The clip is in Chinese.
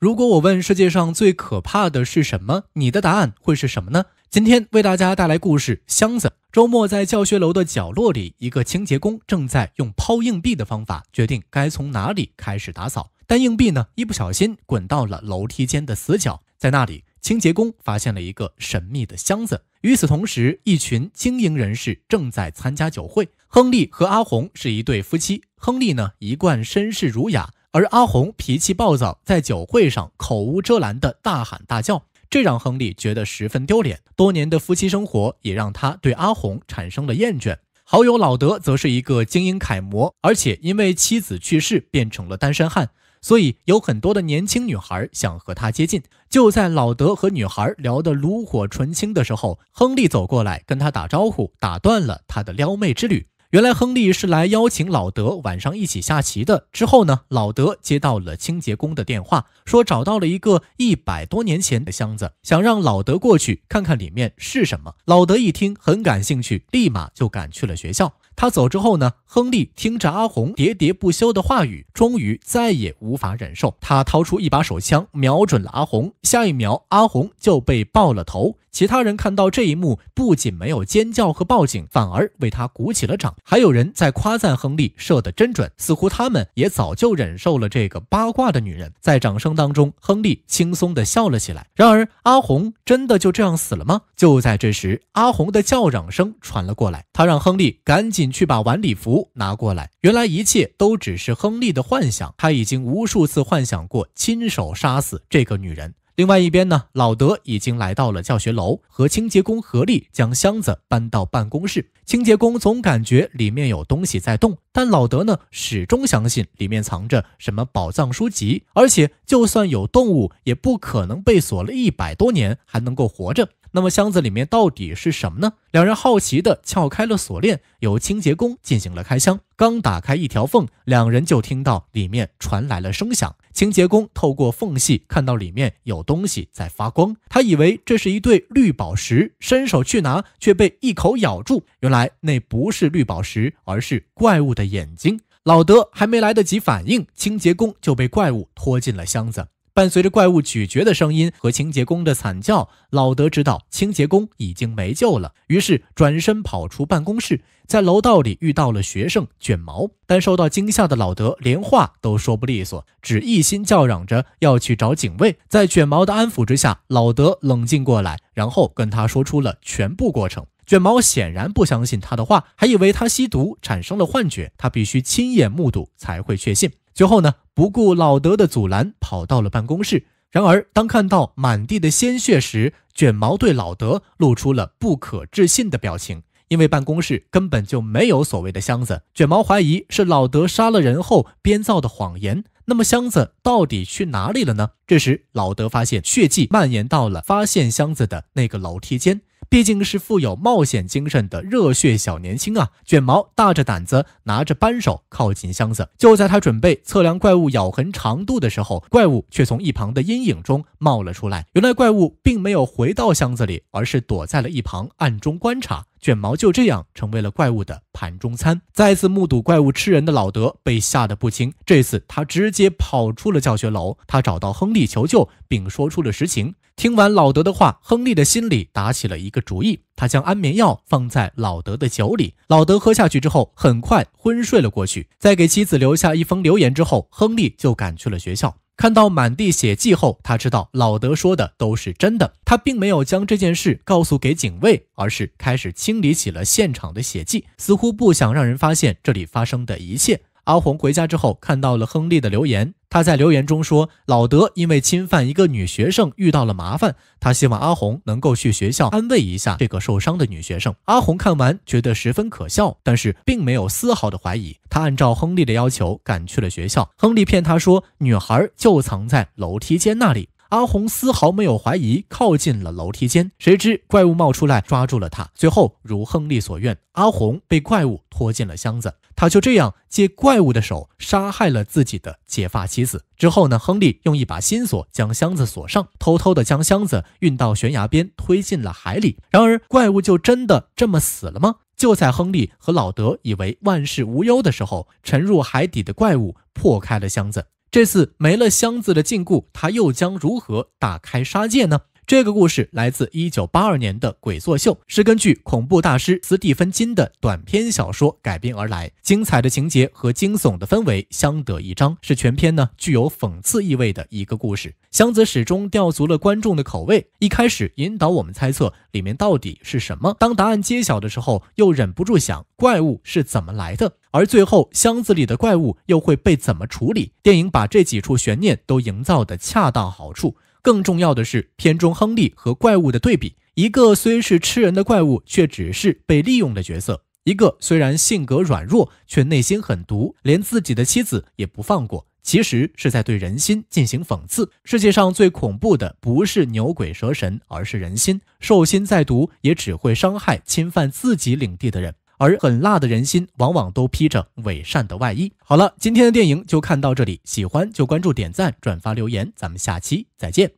如果我问世界上最可怕的是什么，你的答案会是什么呢？今天为大家带来故事《箱子》。周末在教学楼的角落里，一个清洁工正在用抛硬币的方法决定该从哪里开始打扫，但硬币呢，一不小心滚到了楼梯间的死角，在那里，清洁工发现了一个神秘的箱子。与此同时，一群精英人士正在参加酒会。亨利和阿红是一对夫妻，亨利呢，一贯绅士儒雅。而阿红脾气暴躁，在酒会上口无遮拦地大喊大叫，这让亨利觉得十分丢脸。多年的夫妻生活也让他对阿红产生了厌倦。好友老德则是一个精英楷模，而且因为妻子去世变成了单身汉，所以有很多的年轻女孩想和他接近。就在老德和女孩聊得炉火纯青的时候，亨利走过来跟他打招呼，打断了他的撩妹之旅。原来亨利是来邀请老德晚上一起下棋的。之后呢，老德接到了清洁工的电话，说找到了一个一百多年前的箱子，想让老德过去看看里面是什么。老德一听很感兴趣，立马就赶去了学校。他走之后呢，亨利听着阿红喋喋不休的话语，终于再也无法忍受，他掏出一把手枪，瞄准了阿红。下一秒，阿红就被爆了头。其他人看到这一幕，不仅没有尖叫和报警，反而为他鼓起了掌。还有人在夸赞亨利射得真准，似乎他们也早就忍受了这个八卦的女人。在掌声当中，亨利轻松地笑了起来。然而，阿红真的就这样死了吗？就在这时，阿红的叫嚷声传了过来，他让亨利赶紧去把晚礼服拿过来。原来，一切都只是亨利的幻想。他已经无数次幻想过亲手杀死这个女人。另外一边呢，老德已经来到了教学楼，和清洁工合力将箱子搬到办公室。清洁工总感觉里面有东西在动，但老德呢，始终相信里面藏着什么宝藏书籍，而且就算有动物，也不可能被锁了一百多年还能够活着。那么箱子里面到底是什么呢？两人好奇地撬开了锁链，由清洁工进行了开箱。刚打开一条缝，两人就听到里面传来了声响。清洁工透过缝隙看到里面有东西在发光，他以为这是一对绿宝石，伸手去拿，却被一口咬住。原来那不是绿宝石，而是怪物的眼睛。老德还没来得及反应，清洁工就被怪物拖进了箱子。伴随着怪物咀嚼的声音和清洁工的惨叫，老德知道清洁工已经没救了，于是转身跑出办公室。在楼道里遇到了学生卷毛，但受到惊吓的老德连话都说不利索，只一心叫嚷着要去找警卫。在卷毛的安抚之下，老德冷静过来，然后跟他说出了全部过程。卷毛显然不相信他的话，还以为他吸毒产生了幻觉，他必须亲眼目睹才会确信。最后呢，不顾老德的阻拦，跑到了办公室。然而当看到满地的鲜血时，卷毛对老德露出了不可置信的表情。因为办公室根本就没有所谓的箱子，卷毛怀疑是老德杀了人后编造的谎言。那么箱子到底去哪里了呢？这时老德发现血迹蔓延到了发现箱子的那个楼梯间。毕竟是富有冒险精神的热血小年轻啊！卷毛大着胆子拿着扳手靠近箱子，就在他准备测量怪物咬痕长度的时候，怪物却从一旁的阴影中冒了出来。原来怪物并没有回到箱子里，而是躲在了一旁暗中观察。卷毛就这样成为了怪物的盘中餐。再次目睹怪物吃人的老德被吓得不轻，这次他直接跑出了教学楼。他找到亨利求救，并说出了实情。听完老德的话，亨利的心里打起了一个主意。他将安眠药放在老德的酒里，老德喝下去之后，很快昏睡了过去。在给妻子留下一封留言之后，亨利就赶去了学校。看到满地血迹后，他知道老德说的都是真的。他并没有将这件事告诉给警卫，而是开始清理起了现场的血迹，似乎不想让人发现这里发生的一切。阿红回家之后，看到了亨利的留言。他在留言中说，老德因为侵犯一个女学生遇到了麻烦，他希望阿红能够去学校安慰一下这个受伤的女学生。阿红看完觉得十分可笑，但是并没有丝毫的怀疑。他按照亨利的要求赶去了学校。亨利骗他说，女孩就藏在楼梯间那里。阿红丝毫没有怀疑，靠近了楼梯间，谁知怪物冒出来，抓住了他。最后，如亨利所愿，阿红被怪物拖进了箱子。他就这样借怪物的手杀害了自己的结发妻子。之后呢？亨利用一把新锁将箱子锁上，偷偷的将箱子运到悬崖边，推进了海里。然而，怪物就真的这么死了吗？就在亨利和老德以为万事无忧的时候，沉入海底的怪物破开了箱子。这次没了箱子的禁锢，他又将如何大开杀戒呢？这个故事来自一九八二年的《鬼作秀》，是根据恐怖大师斯蒂芬金的短篇小说改编而来。精彩的情节和惊悚的氛围相得益彰，是全片呢具有讽刺意味的一个故事。箱子始终吊足了观众的口味，一开始引导我们猜测里面到底是什么，当答案揭晓的时候，又忍不住想怪物是怎么来的，而最后箱子里的怪物又会被怎么处理？电影把这几处悬念都营造的恰到好处。更重要的是，片中亨利和怪物的对比，一个虽是吃人的怪物，却只是被利用的角色；一个虽然性格软弱，却内心狠毒，连自己的妻子也不放过。其实是在对人心进行讽刺。世界上最恐怖的不是牛鬼蛇神，而是人心。兽心再毒，也只会伤害侵犯自己领地的人。而狠辣的人心，往往都披着伪善的外衣。好了，今天的电影就看到这里，喜欢就关注、点赞、转发、留言，咱们下期再见。